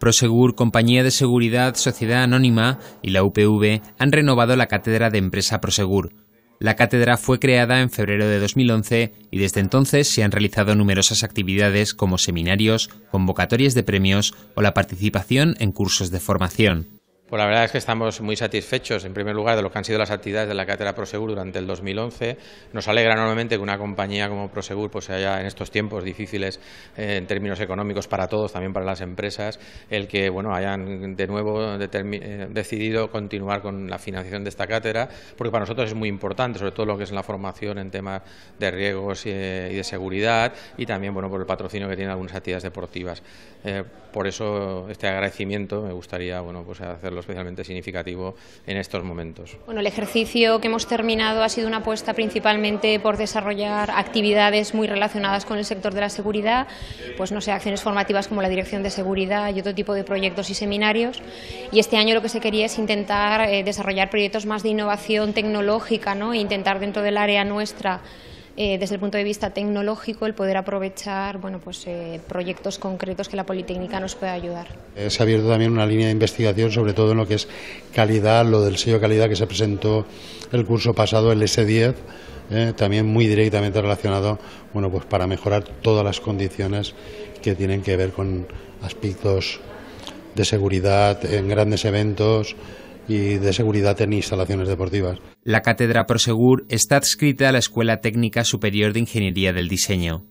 Prosegur, Compañía de Seguridad, Sociedad Anónima y la UPV han renovado la cátedra de empresa Prosegur. La cátedra fue creada en febrero de 2011 y desde entonces se han realizado numerosas actividades como seminarios, convocatorias de premios o la participación en cursos de formación. Pues la verdad es que estamos muy satisfechos, en primer lugar, de lo que han sido las actividades de la cátedra Prosegur durante el 2011. Nos alegra enormemente que una compañía como Prosegur pues, haya en estos tiempos difíciles eh, en términos económicos para todos, también para las empresas, el que bueno, hayan de nuevo eh, decidido continuar con la financiación de esta cátedra, porque para nosotros es muy importante, sobre todo lo que es la formación en temas de riesgos eh, y, de seguridad y también bueno, por el patrocinio que tienen algunas actividades deportivas. por eso este agradecimiento me gustaría bueno, pues, hacerlo especialmente significativo en estos momentos. Bueno, el ejercicio que hemos terminado ha sido una apuesta principalmente por desarrollar actividades muy relacionadas con el sector de la seguridad, pues no sé, acciones formativas como la Dirección de Seguridad y otro tipo de proyectos y seminarios. Y este año lo que se quería es intentar eh, desarrollar proyectos más de innovación tecnológica, ¿no? E intentar dentro del área nuestra eh, desde el punto de vista tecnológico el poder aprovechar bueno, pues, eh, proyectos concretos que la Politécnica nos pueda ayudar. Eh, se ha abierto también una línea de investigación, sobre todo en lo que es calidad, lo del sello calidad que se presentó el curso pasado, el S10, también muy directamente relacionado bueno, pues para mejorar todas las condiciones que tienen que ver con aspectos de seguridad en grandes eventos, y de seguridad en instalaciones deportivas. La cátedra Prosegur está adscrita a la Escuela Técnica Superior de Ingeniería del Diseño.